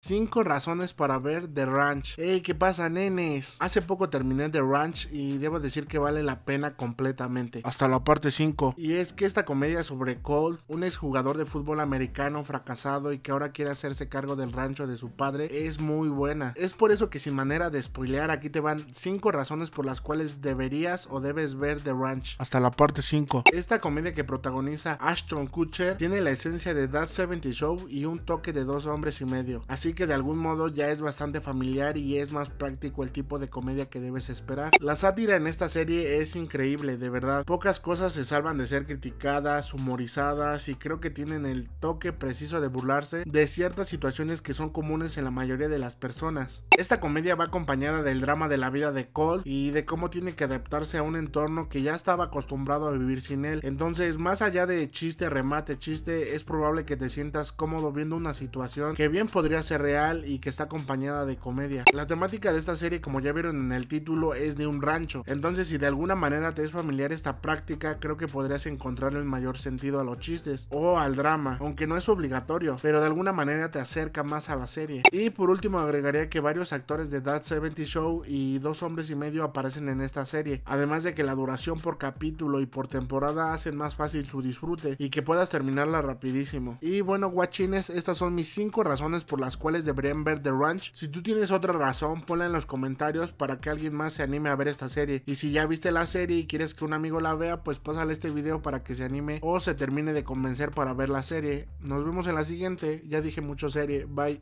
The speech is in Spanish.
5 razones para ver The Ranch. Hey, ¿qué pasa, nenes? Hace poco terminé The Ranch y debo decir que vale la pena completamente, hasta la parte 5. Y es que esta comedia sobre Colt, un exjugador de fútbol americano fracasado y que ahora quiere hacerse cargo del rancho de su padre, es muy buena. Es por eso que sin manera de spoilear, aquí te van 5 razones por las cuales deberías o debes ver The Ranch, hasta la parte 5. Esta comedia que protagoniza Ashton Kutcher tiene la esencia de That 70 Show y un toque de dos hombres y medio. Así que de algún modo ya es bastante familiar y es más práctico el tipo de comedia que debes esperar. La sátira en esta serie es increíble, de verdad. Pocas cosas se salvan de ser criticadas, humorizadas y creo que tienen el toque preciso de burlarse de ciertas situaciones que son comunes en la mayoría de las personas. Esta comedia va acompañada del drama de la vida de Cole y de cómo tiene que adaptarse a un entorno que ya estaba acostumbrado a vivir sin él. Entonces, más allá de chiste, remate, chiste, es probable que te sientas cómodo viendo una situación que bien podría ser real y que está acompañada de comedia. La temática de esta serie, como ya vieron en el título, es de un rancho. Entonces, si de alguna manera te es familiar esta práctica, creo que podrías encontrarle el mayor sentido a los chistes o al drama, aunque no es obligatorio, pero de alguna manera te acerca más a la serie. Y por último, agregaría que varios actores de That 70 Show y Dos Hombres y Medio aparecen en esta serie, además de que la duración por capítulo y por temporada hacen más fácil su disfrute y que puedas terminarla rapidísimo. Y bueno, guachines, estas son mis 5 razones por las cuales cuáles deberían ver The Ranch. Si tú tienes otra razón, ponla en los comentarios para que alguien más se anime a ver esta serie. Y si ya viste la serie y quieres que un amigo la vea, pues pásale este video para que se anime o se termine de convencer para ver la serie. Nos vemos en la siguiente. Ya dije mucho serie. Bye.